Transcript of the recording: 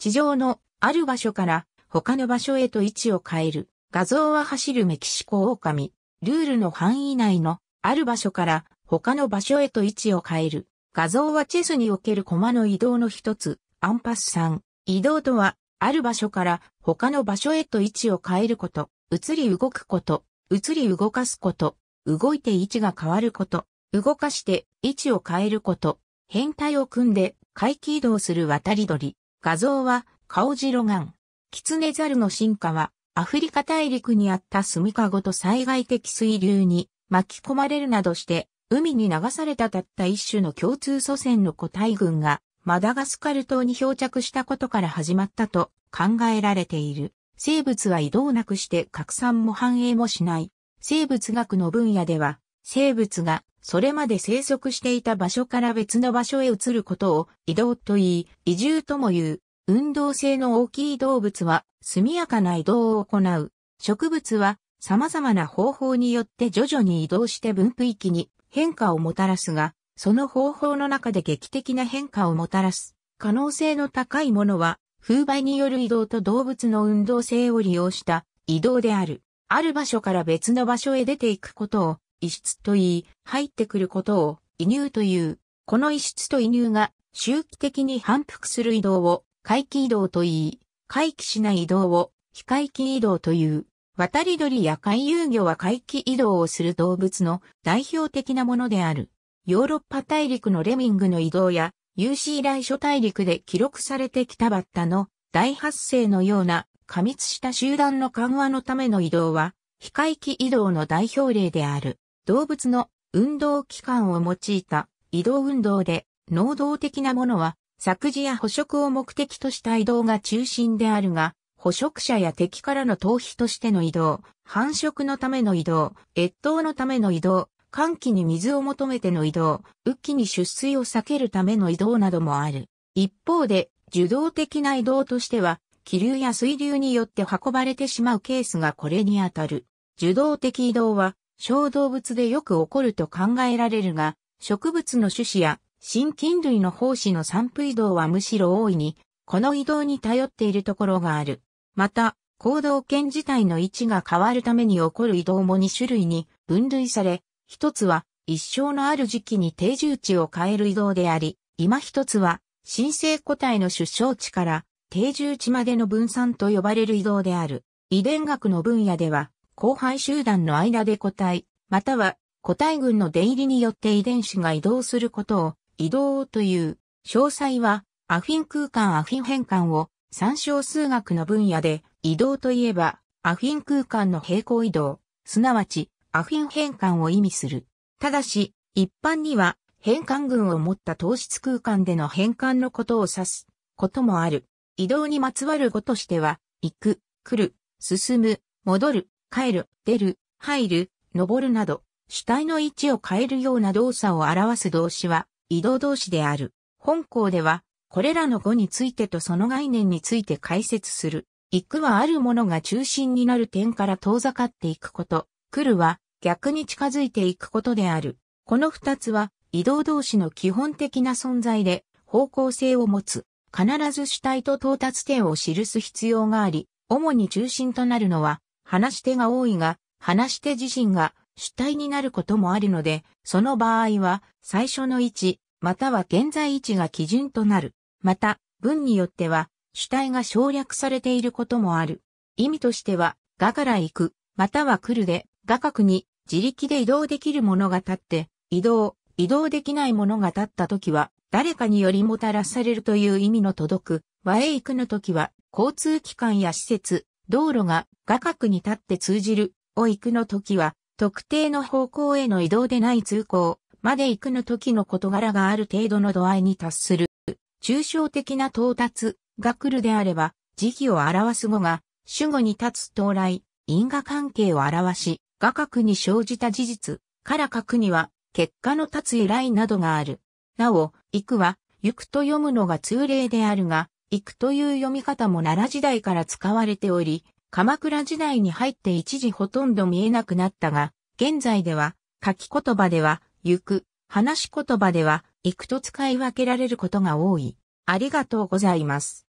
地上のある場所から他の場所へと位置を変える。画像は走るメキシコ狼。ルールの範囲内のある場所から他の場所へと位置を変える。画像はチェスにおける駒の移動の一つ、アンパス3。移動とは、ある場所から他の場所へと位置を変えること、移り動くこと、移り動かすこと、動いて位置が変わること、動かして位置を変えること、変態を組んで回帰移動する渡り鳥。画像は、カオジロガン。キツネザルの進化は、アフリカ大陸にあった住みかごと災害的水流に巻き込まれるなどして、海に流されたたった一種の共通祖先の個体群が、マダガスカル島に漂着したことから始まったと考えられている。生物は移動なくして拡散も繁栄もしない。生物学の分野では、生物がそれまで生息していた場所から別の場所へ移ることを移動と言い、移住とも言う。運動性の大きい動物は速やかな移動を行う。植物は様々な方法によって徐々に移動して分布域に変化をもたらすが、その方法の中で劇的な変化をもたらす可能性の高いものは風媒による移動と動物の運動性を利用した移動である。ある場所から別の場所へ出ていくことを異質と言い、入ってくることを移入という。この異質と移入が周期的に反復する移動を回帰移動と言い、回帰しない移動を非回帰移動という。渡り鳥や回遊魚は回帰移動をする動物の代表的なものである。ヨーロッパ大陸のレミングの移動や、UC 来諸大陸で記録されてきたバッタの大発生のような過密した集団の緩和のための移動は、非回帰移動の代表例である。動物の運動機関を用いた移動運動で、能動的なものは、作事や捕食を目的とした移動が中心であるが、捕食者や敵からの逃避としての移動、繁殖のための移動、越冬のための移動、寒気に水を求めての移動、雨季に出水を避けるための移動などもある。一方で、受動的な移動としては、気流や水流によって運ばれてしまうケースがこれにあたる。受動的移動は、小動物でよく起こると考えられるが、植物の種子や新菌類の胞子の散布移動はむしろ大いに、この移動に頼っているところがある。また、行動圏自体の位置が変わるために起こる移動も2種類に分類され、一つは一生のある時期に定住地を変える移動であり、今一つは新生個体の出生地から定住地までの分散と呼ばれる移動である。遺伝学の分野では、後輩集団の間で個体、または個体群の出入りによって遺伝子が移動することを移動という。詳細はアフィン空間アフィン変換を参照数学の分野で移動といえばアフィン空間の平行移動、すなわちアフィン変換を意味する。ただし一般には変換群を持った糖質空間での変換のことを指すこともある。移動にまつわる語としては、行く、来る、進む、戻る、帰る、出る、入る、登るなど、主体の位置を変えるような動作を表す動詞は移動動詞である。本校では、これらの語についてとその概念について解説する。行くはあるものが中心になる点から遠ざかっていくこと。来るは逆に近づいていくことである。この二つは移動動詞の基本的な存在で方向性を持つ。必ず主体と到達点を記す必要があり、主に中心となるのは話し手が多いが、話し手自身が主体になることもあるので、その場合は最初の位置、または現在位置が基準となる。また、文によっては主体が省略されていることもある。意味としては、がから行く、または来るで、画角に自力で移動できるものが立って、移動、移動できないものが立った時は、誰かによりもたらされるという意味の届く、和へ行くの時は、交通機関や施設、道路が画角に立って通じるを行くの時は、特定の方向への移動でない通行まで行くの時の事柄がある程度の度合いに達する。抽象的な到達が来るであれば、時期を表す語が、主語に立つ到来、因果関係を表し、画角に生じた事実から書くには、結果の立つ依頼などがある。なお、行くは、行くと読むのが通例であるが、行くという読み方も奈良時代から使われており、鎌倉時代に入って一時ほとんど見えなくなったが、現在では、書き言葉では、行く、話し言葉では、行くと使い分けられることが多い。ありがとうございます。